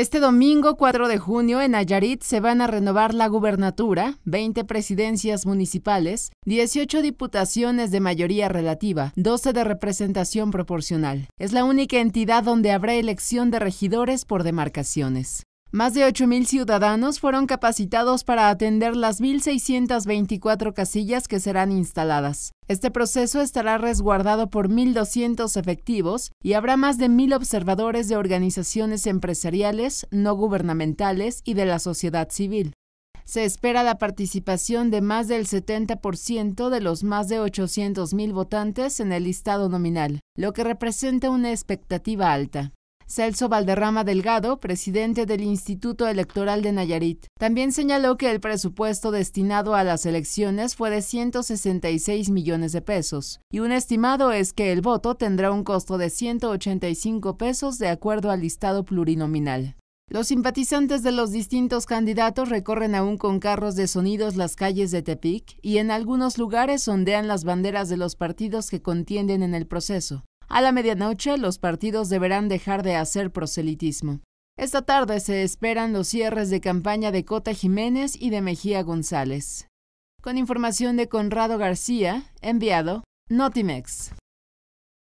Este domingo 4 de junio en Nayarit se van a renovar la gubernatura, 20 presidencias municipales, 18 diputaciones de mayoría relativa, 12 de representación proporcional. Es la única entidad donde habrá elección de regidores por demarcaciones. Más de 8.000 ciudadanos fueron capacitados para atender las 1.624 casillas que serán instaladas. Este proceso estará resguardado por 1.200 efectivos y habrá más de 1.000 observadores de organizaciones empresariales, no gubernamentales y de la sociedad civil. Se espera la participación de más del 70% de los más de 800.000 votantes en el listado nominal, lo que representa una expectativa alta. Celso Valderrama Delgado, presidente del Instituto Electoral de Nayarit. También señaló que el presupuesto destinado a las elecciones fue de 166 millones de pesos y un estimado es que el voto tendrá un costo de 185 pesos de acuerdo al listado plurinominal. Los simpatizantes de los distintos candidatos recorren aún con carros de sonidos las calles de Tepic y en algunos lugares ondean las banderas de los partidos que contienden en el proceso. A la medianoche, los partidos deberán dejar de hacer proselitismo. Esta tarde se esperan los cierres de campaña de Cota Jiménez y de Mejía González. Con información de Conrado García, enviado Notimex.